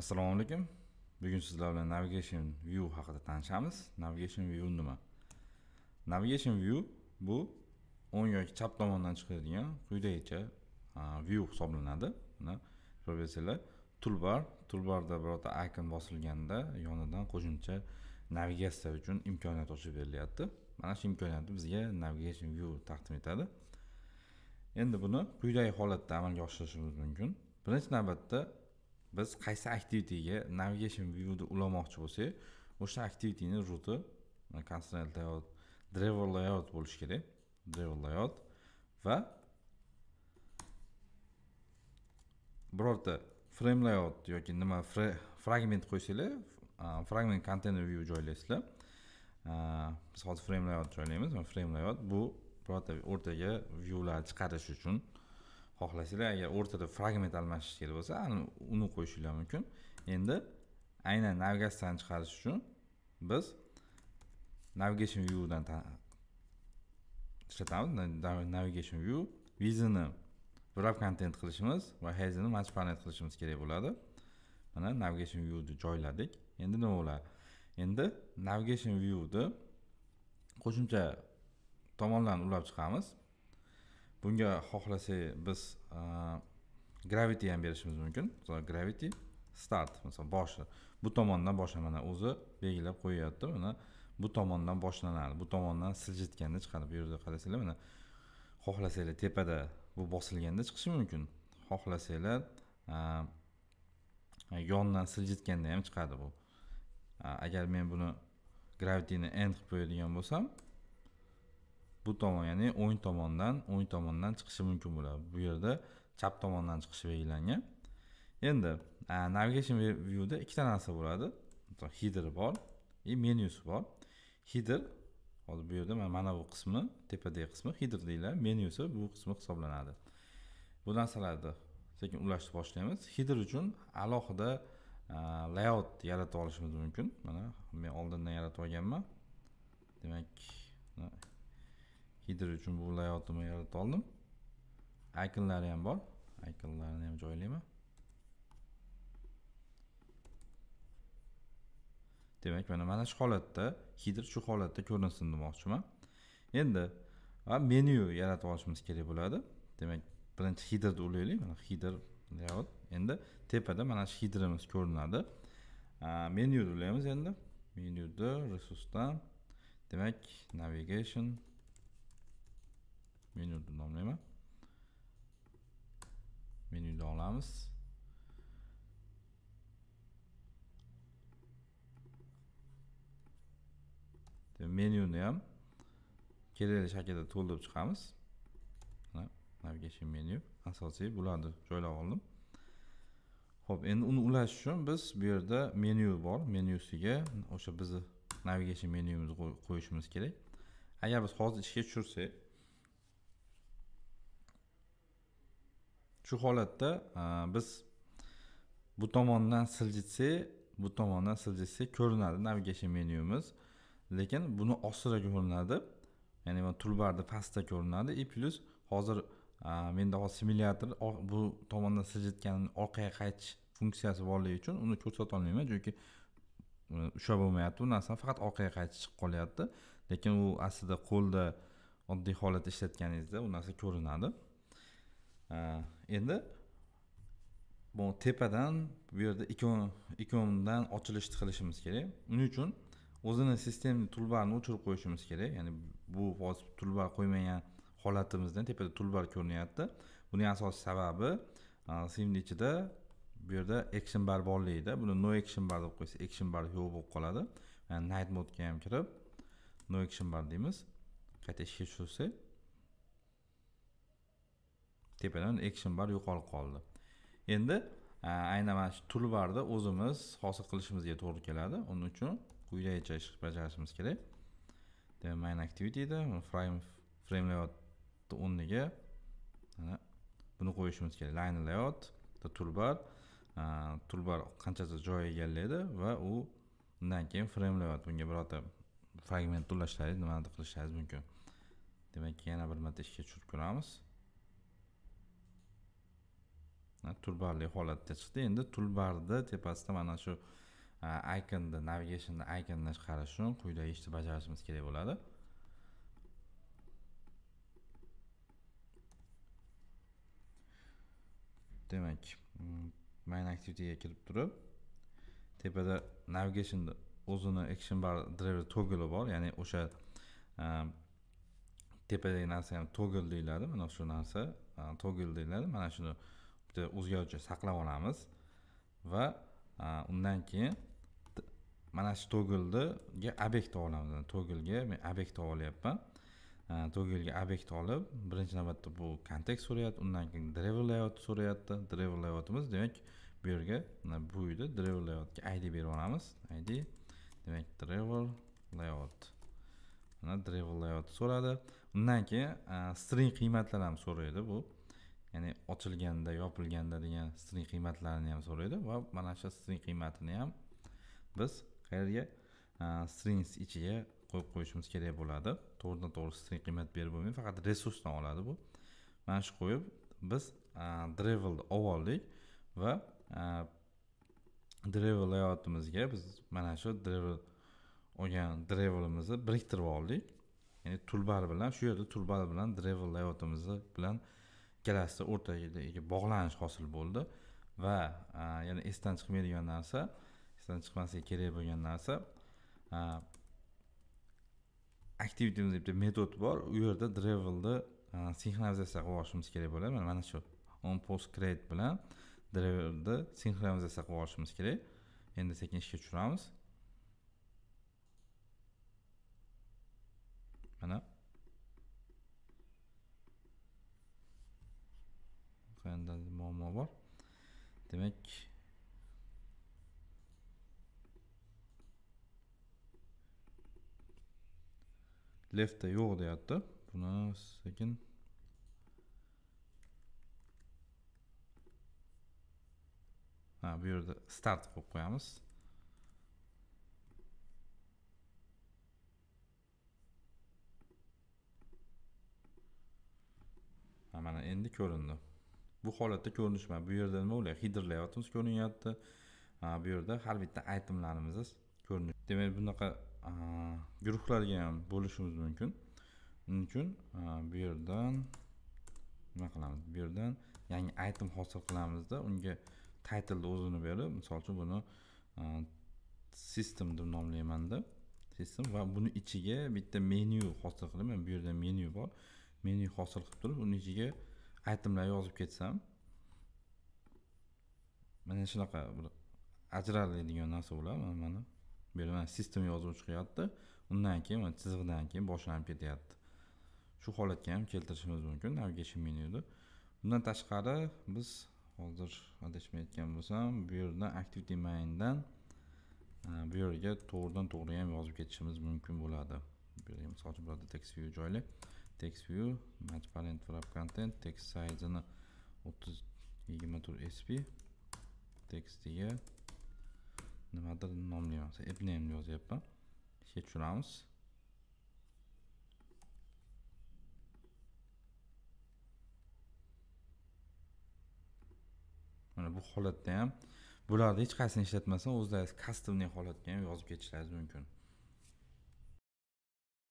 assalomu alaykum bugun sizlar bilan navigation view haqida tanishamiz navigation view nima navigation view bu o'ng yoki chap tomondan chiqadigan quyidagicha view hisoblanadi mana ko'rib bilsanglar tulbar tulbarda birorta ikon bosilganda yonidan qo'shimcha navigatsiya uchun imkoniyat ochib berilyapti mana shu imkoniyatni bizga navigation view taqdim etadi endi buni quyidagi holatda amalga oshirishimiz mumkin birinchi navbatda biz qaysi aktivitega navigation viewni ulamoqchi bo'lsak o'sha aktivitini ruti constraint layout driver layout bo'lishi kerak driver layout va birorta frame layout yoki nima fragment qo'ysanglar fragment container view joylaysizlar biz hozir frame layout joylaymiz frame layout bu birorta o'rtaga viewlar chiqarish uchun xohlasanglar agar o'rtada fragment almashish kerak bo'lsa uni qo'yishinglar mumkin endi aynan navigatsiyadan chiqarish uchun biz navigation viewdan ishlatamiz navigation view vizini wrap content qilishimiz va hazini matchpanel qilishimiz kerak bo'ladi mana navigation viewni joyladik endi nima bo'ladi endi navigation viewni qo'shimcha tomonlarni ulab chiqamiz bunga xohlasak biz gravity ham berishimiz mumkin misol gravity start misol boshi bu tomondan boshlanadi o'zi belgilab qo'yyapti mana bu tomondan boshlanadi bu tomondan siljitganda chiqadi bu yerda qarasanglar mana xohlasanglar tepada bu bosilganda chiqishi mumkin xohlasanglar yondan siljitganda ham chiqadi bu agar men buni gravityni end qilib qo'yadigan bo'lsam bu tomon ya'ni o'ng tomondan o'ng tomondan chiqishi mumkin bo'ladi bu yerda chap tomondan chiqishi belgilangan endi navigation viewda ikkita narsa bo'ladi header bor и menyusi bor header hozir bu yerda mana bu qismi tepadagi qismi header deyiladi menyusi bu qismi hisoblanadi bu narsalarni sekin ulashni boshlaymiz header uchun alohida layout yaratib olishimiz mumkin mana men oldindan yaratib olganman demak hidr uchun bu layoutimni yaratib oldim aykonlari ham bor aykonlarni ham joylayman demak mana mana shu holatda hidr shu holatda ko'rinsin demoqchiman endi menyu yaratib olishimiz kerak bo'ladi demak birinchi hidrni ulaylik mana hidr layout endi tepada mana shu hidrimiz ko'rinadi menyuni ulaymiz endi menyuda resursdan demak navigation menu menyuni nomlayman menyudan olamiz menyuni ham kerakli shaklda to'ldirib chiqamiz navigation menu asosiy bularni joylab oldim ho'p endi uni ulash uchun biz bu yerda menyu bor menyusiga o'sha bizni navigation menyumizni qo'yishimiz kerak agar biz hozir ishga tushirsak shu holatda e, biz bu tomondan siljitsak bu tomondan siljitsak ko'rinadi navigation menyumiz lekin buni ostida ko'rinadi ya'ni tulbarni pastda ko'rinadi и e plyus hozir e, menda hozir simulyator bu tomondan siljitganini orqaga qaytish funksiyasi borligi uchun uni ko'rsata olmayman chunki ushlab bo'lmayapti bu narsani faqat orqaga qaytish chiqib qolyapti lekin u aslida qo'lda oddiy holatda ishlatganingizda u narsa ko'rinadi endi bu tepadan bu yerda ikon ochilishni qilishimiz kerak uning uchun o'zini sistemni tulbarni o'chirib qo'yishimiz kerak ya'ni bu hozir tulbar qo'ymagan holatimizdan tepada tulbar ko'rinyapti buning asosiy sababi simni ichida bu yerda action bar borligida buni no action bar deb qo'ysa action bar yo'q bo'lib qoladi ya'ni night modga ham kirib no action bar deymiz qayta ishga tushirsak tepadan action bar yo'qolib qoldi endi aynan mana shu toolbarda o'zimiz hosil qilishimizga to'g'ri keladi uning uchun quyidagicha ish bajarishimiz kerak demak main activityda frame frame layoutni o'rniga mana buni qo'yishimiz kerak line layout toolbar toolbar qanchasi joy egallaydi va u undan keyin frame layout bunga birorta fragment ulashlaringiz nimanidir qilishlaringiz mumkin demak yana bir marta ishga tushirib ko'ramiz tulbarli holatda chiqdi endi tulbarni tepasida mana shu iconni navigationni iconni chiqarish uchun quyidagi ishni bajarishimiz kerak bo'ladi demak mm, main activityga kirib turib tepada navigationni o'zini action bar driver togli bor ya'ni o'sha tepadagi narsani ham togl deyiladi mana shu narsa togl deyiladi mana shuni bitta o'zga saqlab olamiz va undan keyin mana shu togglga obyekt olamiz togglga men obyekt olyapman togglga obyekt olib birinchi navbatda bu kontekst so'rayapti undan keyin driver layout so'rayapti driver layoutimiz demak bu yerga bu uyda driver layoutga id berib olamiz id demak driver layout mana driver layout so'radi undan keyin string qiymatlarini ham so'raydi bu ya'ni ochilganda yopilganda degan string qiymatlarini ham so'raydi va mana shu string qiymatini ham biz qayerga strings ichiga qo'yib qo'yishimiz kerak bo'ladi to'g'ridan to'g'ri string qiymat berib bo'lmaydi faqat resursdan oladi bu mana shu qo'yib biz drevelni oldik va drevel layoutimizga biz mana shu drevel olgan drevelimizni biriktirib oldik ya'ni toolbar bilan shu yerda toolbar bilan drevel layoutimiz bilan ikkalasi o'rtadagi bog'lanish hosil bo'ldi va yana esdan chiqmaydigan narsa esdan chiqmasligi kerak bo'lgan narsa activity deb metod bor u yerda drevelni sinxronizatsiya qilib olishimiz kerak bo'ladi mana mana shu on post create bilan drevelni sinxronizatsiya qilib olishimiz kerak endi sekin ishga tushiramiz mana Bunda muamma var. Demek left'te yok deyapti. Buni sekin Ha, bu yerda start qo'yib Hemen Ha, mana bu holatda ko'rinish mana bu yerda nima ular hidrlayapmiz ko'rinyapti bu yerda har bitta aytimlarimiz ko'rinish demak bunaqa guruhlarga ham bo'lishimiz mumkin shuning uchun bu yerdan nima qilamiz bu yerdan yangi aytim hosil qilamizda unga titlni o'zini berib misol uchun buni system deb nomlaymanda system va buni ichiga bitta menyu hosil qilib bu yerda menyu bor menyu hosil qilib turib uni ichiga aytimlar yozib ketsam mana shunaqa bir ajraladigan narsa bo'ladi mana mana bu yerda mana sistema yozuvi chiqyapti undan keyin mana chizig'idan keyin boshlanib ketyapti shu holatga ham keltirishimiz mumkin navigation menyuni bundan tashqari biz hozir adashmayotgan bo'lsam bu yerdan activity maindan e, bu yerga to'g'ridan to'g'ri ham yozib ketishimiz mumkin bo'ladi bu misol uchun birorta text view joylab text view match parent wrap content text size ni 30 24 sp textiga nimadir nomlaymiz app name yozyapman ishga tushiramiz mana bu holatda ham bularni hech qaysini ishlatmasdan o'zlaringiz customniy holatga ham yozib ketishlaringiz mumkin